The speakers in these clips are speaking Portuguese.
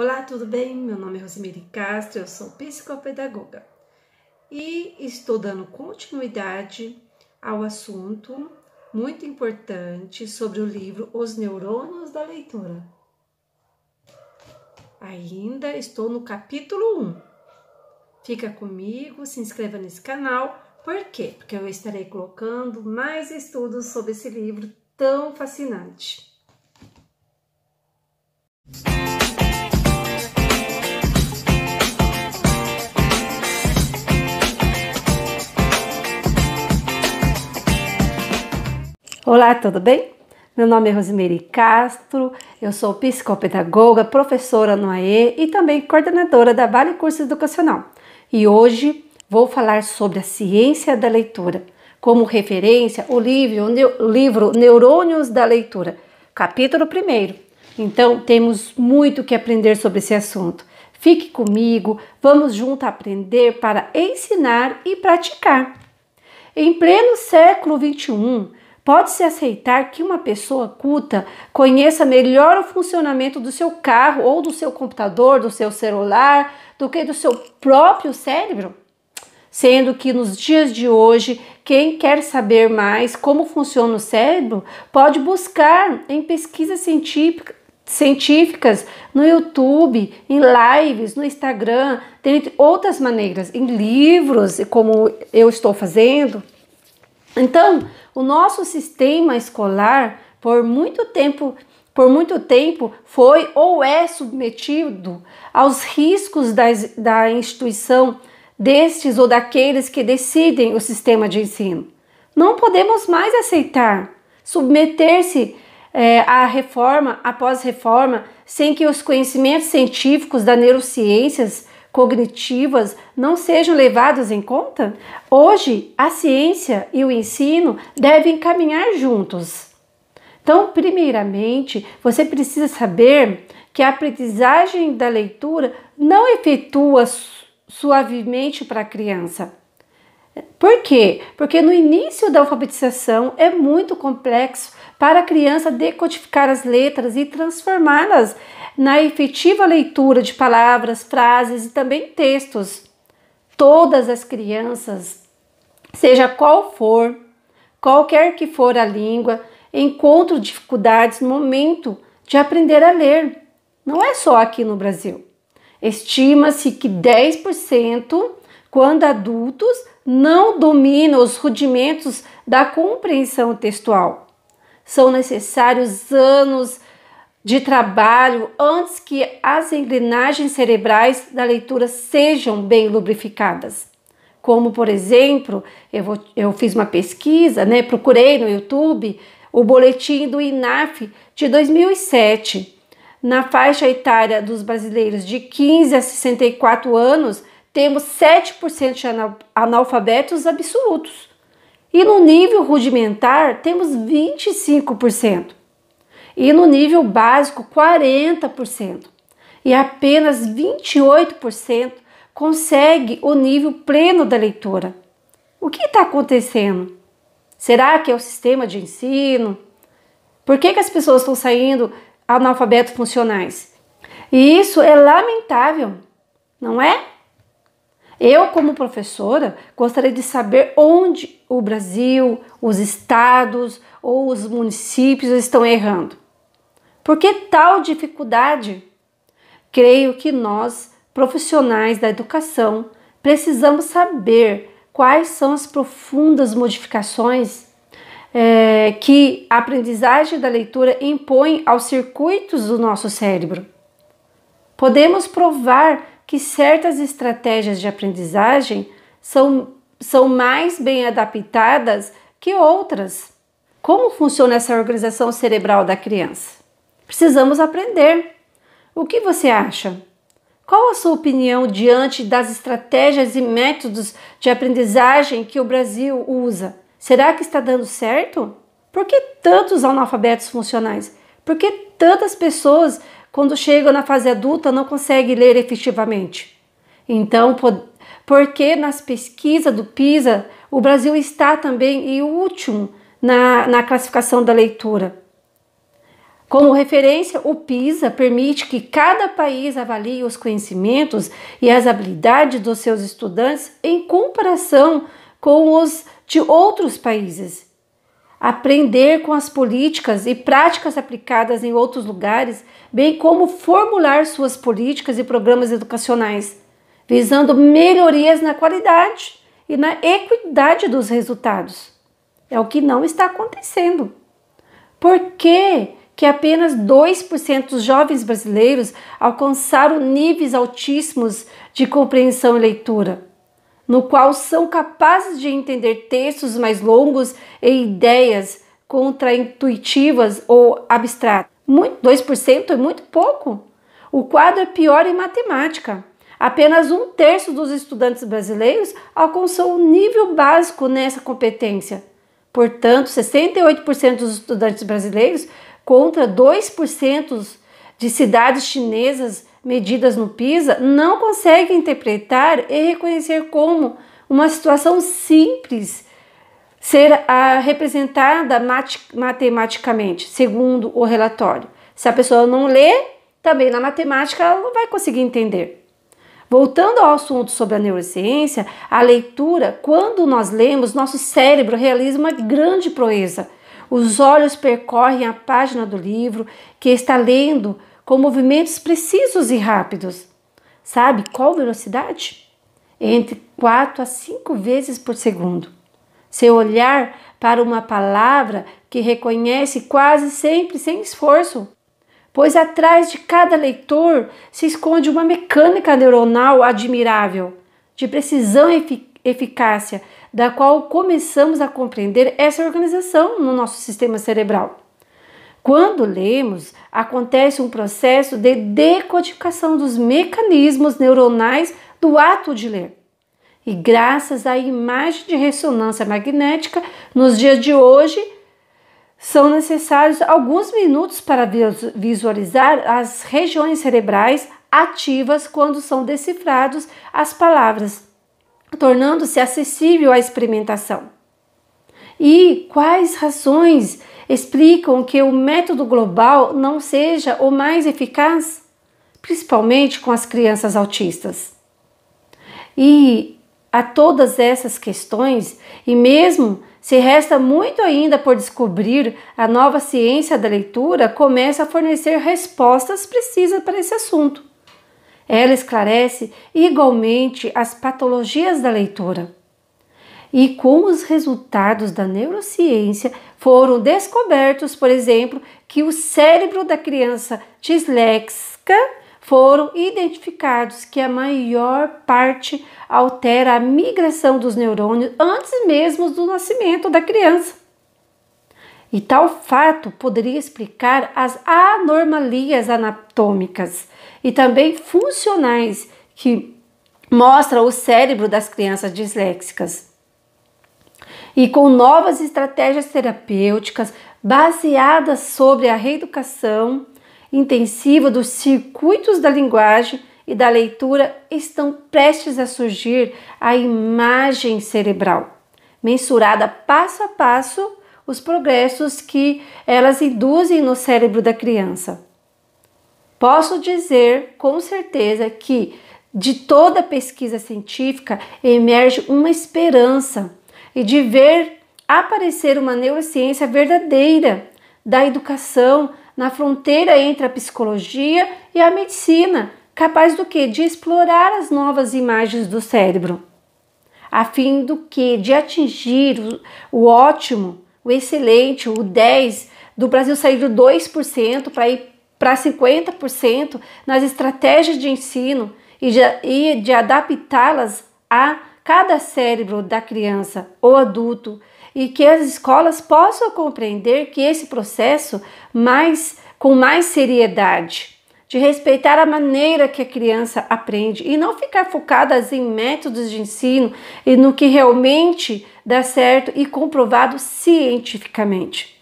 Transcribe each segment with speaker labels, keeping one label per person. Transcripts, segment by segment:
Speaker 1: Olá, tudo bem? Meu nome é Rosemary Castro, eu sou psicopedagoga e estou dando continuidade ao assunto muito importante sobre o livro Os Neurônios da Leitura. Ainda estou no capítulo 1. Fica comigo, se inscreva nesse canal. Por quê? Porque eu estarei colocando mais estudos sobre esse livro tão fascinante. Olá, tudo bem? Meu nome é Rosemary Castro, eu sou psicopedagoga, professora no AE e também coordenadora da Vale Curso Educacional. E hoje vou falar sobre a ciência da leitura, como referência o livro, o livro Neurônios da Leitura, capítulo 1. Então, temos muito que aprender sobre esse assunto. Fique comigo, vamos junto aprender para ensinar e praticar. Em pleno século XXI, Pode-se aceitar que uma pessoa culta conheça melhor o funcionamento do seu carro ou do seu computador, do seu celular, do que do seu próprio cérebro? Sendo que nos dias de hoje, quem quer saber mais como funciona o cérebro pode buscar em pesquisas científicas no YouTube, em lives, no Instagram, dentre outras maneiras, em livros, como eu estou fazendo. Então, o nosso sistema escolar, por muito tempo, por muito tempo foi ou é submetido aos riscos da instituição destes ou daqueles que decidem o sistema de ensino. Não podemos mais aceitar submeter-se é, à reforma após reforma sem que os conhecimentos científicos das neurociências cognitivas não sejam levados em conta? Hoje, a ciência e o ensino devem caminhar juntos. Então, primeiramente, você precisa saber que a aprendizagem da leitura não efetua suavemente para a criança. Por quê? Porque no início da alfabetização é muito complexo para a criança decodificar as letras e transformá-las na efetiva leitura de palavras, frases e também textos. Todas as crianças, seja qual for, qualquer que for a língua, encontram dificuldades no momento de aprender a ler. Não é só aqui no Brasil. Estima-se que 10%, quando adultos, não dominam os rudimentos da compreensão textual são necessários anos de trabalho antes que as engrenagens cerebrais da leitura sejam bem lubrificadas. Como, por exemplo, eu, vou, eu fiz uma pesquisa, né, procurei no YouTube o boletim do INAF de 2007. Na faixa etária dos brasileiros de 15 a 64 anos, temos 7% de analfabetos absolutos. E no nível rudimentar, temos 25%. E no nível básico, 40%. E apenas 28% consegue o nível pleno da leitura. O que está acontecendo? Será que é o sistema de ensino? Por que, que as pessoas estão saindo analfabetos funcionais? E isso é lamentável, não é? Eu, como professora, gostaria de saber onde o Brasil, os estados ou os municípios estão errando. Por que tal dificuldade? Creio que nós, profissionais da educação, precisamos saber quais são as profundas modificações é, que a aprendizagem da leitura impõe aos circuitos do nosso cérebro. Podemos provar que certas estratégias de aprendizagem são, são mais bem adaptadas que outras. Como funciona essa organização cerebral da criança? Precisamos aprender. O que você acha? Qual a sua opinião diante das estratégias e métodos de aprendizagem que o Brasil usa? Será que está dando certo? Por que tantos analfabetos funcionais? Por que tantas pessoas quando chegam na fase adulta, não conseguem ler efetivamente. Então, porque nas pesquisas do PISA, o Brasil está também em último na, na classificação da leitura. Como referência, o PISA permite que cada país avalie os conhecimentos e as habilidades dos seus estudantes em comparação com os de outros países aprender com as políticas e práticas aplicadas em outros lugares, bem como formular suas políticas e programas educacionais, visando melhorias na qualidade e na equidade dos resultados. É o que não está acontecendo. Por que, que apenas 2% dos jovens brasileiros alcançaram níveis altíssimos de compreensão e leitura? no qual são capazes de entender textos mais longos e ideias contraintuitivas ou abstratas. Muito, 2% é muito pouco. O quadro é pior em matemática. Apenas um terço dos estudantes brasileiros alcançou o um nível básico nessa competência. Portanto, 68% dos estudantes brasileiros contra 2% de cidades chinesas medidas no PISA não consegue interpretar e reconhecer como uma situação simples ser representada matematicamente, segundo o relatório. Se a pessoa não lê, também na matemática ela não vai conseguir entender. Voltando ao assunto sobre a neurociência, a leitura, quando nós lemos, nosso cérebro realiza uma grande proeza. Os olhos percorrem a página do livro que está lendo com movimentos precisos e rápidos. Sabe qual velocidade? Entre 4 a 5 vezes por segundo. Seu olhar para uma palavra que reconhece quase sempre sem esforço, pois atrás de cada leitor se esconde uma mecânica neuronal admirável, de precisão e eficácia, da qual começamos a compreender essa organização no nosso sistema cerebral. Quando lemos, acontece um processo de decodificação dos mecanismos neuronais do ato de ler. E graças à imagem de ressonância magnética, nos dias de hoje, são necessários alguns minutos para visualizar as regiões cerebrais ativas quando são decifrados as palavras, tornando-se acessível à experimentação. E quais razões explicam que o método global não seja o mais eficaz, principalmente com as crianças autistas? E a todas essas questões, e mesmo se resta muito ainda por descobrir, a nova ciência da leitura começa a fornecer respostas precisas para esse assunto. Ela esclarece igualmente as patologias da leitura e com os resultados da neurociência foram descobertos, por exemplo, que o cérebro da criança disléxica foram identificados que a maior parte altera a migração dos neurônios antes mesmo do nascimento da criança. E tal fato poderia explicar as anomalias anatômicas e também funcionais que mostra o cérebro das crianças disléxicas e com novas estratégias terapêuticas baseadas sobre a reeducação intensiva dos circuitos da linguagem e da leitura estão prestes a surgir a imagem cerebral, mensurada passo a passo os progressos que elas induzem no cérebro da criança. Posso dizer com certeza que de toda pesquisa científica emerge uma esperança e de ver aparecer uma neurociência verdadeira da educação na fronteira entre a psicologia e a medicina, capaz do que de explorar as novas imagens do cérebro, a fim do que de atingir o, ótimo, o excelente, o 10 do Brasil sair do 2% para ir para 50% nas estratégias de ensino e de, de adaptá-las à cada cérebro da criança ou adulto e que as escolas possam compreender que esse processo mais com mais seriedade, de respeitar a maneira que a criança aprende e não ficar focadas em métodos de ensino e no que realmente dá certo e comprovado cientificamente.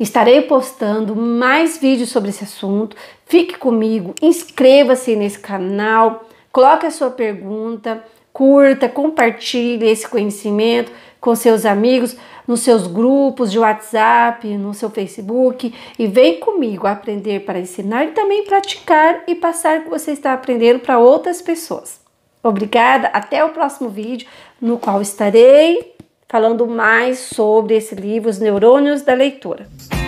Speaker 1: Estarei postando mais vídeos sobre esse assunto. Fique comigo, inscreva-se nesse canal, coloque a sua pergunta curta, compartilhe esse conhecimento com seus amigos, nos seus grupos de WhatsApp, no seu Facebook e vem comigo aprender para ensinar e também praticar e passar o que você está aprendendo para outras pessoas. Obrigada, até o próximo vídeo, no qual estarei falando mais sobre esse livro, Os Neurônios da Leitura.